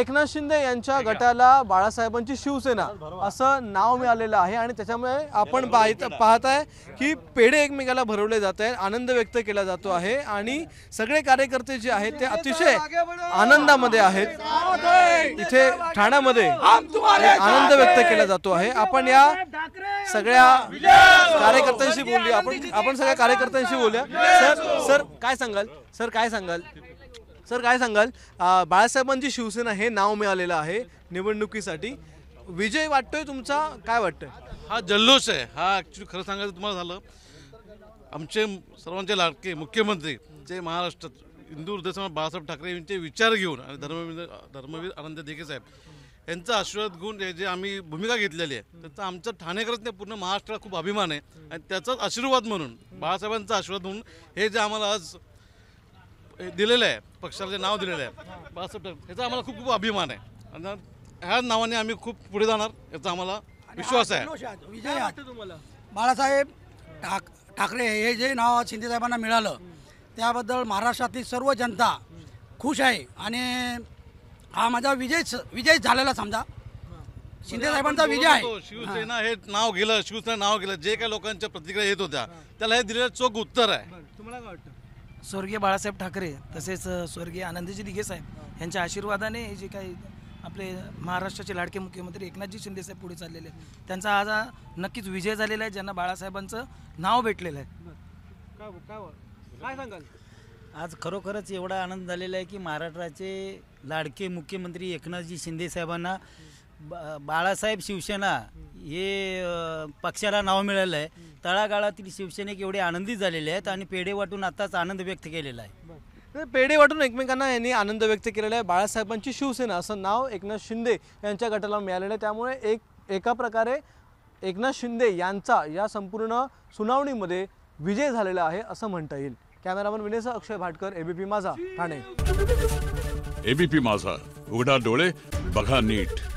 एकनाथ शिंदे यांच्या गटाला बाळासाहेबांची शिवसेना असं नाव मिळालेलं आहे आणि त्याच्यामुळे आपण पाहत आहे की पेढे एकमेकाला भरवले जात आहेत आनंद व्यक्त केला जातो आहे आणि सगळे कार्यकर्ते जे आहेत ते अतिशय आनंदामध्ये आहेत इथे ठाण्यामध्ये आनंद व्यक्त केला जातो आहे आपण या सगळ्या कार्यकर्त्यांशी बोलूया आपण आपण सगळ्या कार्यकर्त्यांशी बोलूया सर सर काय सांगाल सर काय सांगाल सर काय सांगाल बाळासाहेबांची शिवसेना हे नाव मिळालेलं आहे निवडणुकीसाठी विजय वाटतोय तुमचा काय वाटतंय हा जल्लोष आहे हा ॲक्च्युली खरं सांगायचं तुम्हाला झालं आमचे सर्वांचे लाडके मुख्यमंत्री जे महाराष्ट्रात हिंदू हृदय बाळासाहेब ठाकरे यांचे विचार घेऊन आणि धर्मवीर धर्मवीर आनंद देखे साहेब यांचा आशीर्वाद घेऊन जे आम्ही भूमिका घेतलेली आहे त्याचा आमचा ठाणेकरच नाही पूर्ण महाराष्ट्राला खूप अभिमान आहे आणि त्याचाच आशीर्वाद म्हणून बाळासाहेबांचा आशीर्वाद म्हणून हे जे आम्हाला आज दिलेलं आहे पक्षाला जे नाव दिलेलं आहे बाळासाहेब याचा आम्हाला खूप खूप अभिमान आहे ह्याच ह्या नावाने आम्ही खूप पुढे जाणार याचा आम्हाला विश्वास आहे विजय बाळासाहेब ठाक ठाकरे हे जे नाव शिंदेसाहेबांना मिळालं त्याबद्दल महाराष्ट्रातील सर्व जनता खुश आहे आणि हा माझा विजय विजय झालेला समजा शिंदेसाहेबांचा म्हणजे विजय आहे शिवसेना हे नाव गेलं शिवसेना नाव गेलं जे काही लोकांच्या प्रतिक्रिया येत होत्या त्याला हे दिलेलं चोख उत्तर आहे तुम्हाला काय वाटतं स्वर्गीय बाळासाहेब ठाकरे तसेच स्वर्गीय आनंदजी दिघे साहेब यांच्या आशीर्वादाने जे काही आपले महाराष्ट्राचे लाडके मुख्यमंत्री एकनाथजी शिंदेसाहेब पुढे चाललेले आहेत त्यांचा आज हा नक्कीच विजय झालेला आहे ज्यांना बाळासाहेबांचं नाव भेटलेलं आहे काय सांगाल आज खरोखरच एवढा आनंद झालेला आहे की महाराष्ट्राचे लाडके मुख्यमंत्री एकनाथजी शिंदेसाहेबांना बा बाळासाहेब शिवसेना हे पक्षाला नाव मिळालं आहे तळागाळातील शिवसेनेक एवढे आनंदी झालेले आहेत आणि पेढे वाटून आताच आनंद व्यक्त केलेला आहे पेढे वाटून एकमेकांना यांनी आनंद व्यक्त केलेला आहे बाळासाहेबांची शिवसेना असं नाव एकनाथ शिंदे यांच्या गटाला मिळालेलं आहे त्यामुळे एक एका प्रकारे एकनाथ शिंदे यांचा या संपूर्ण सुनावणीमध्ये विजय झालेला आहे असं म्हणता येईल कॅमेरामन विनेस अक्षय भाटकर एबीपी माझा ठाणे एबीपी माझा उघडा डोळे बघा नीट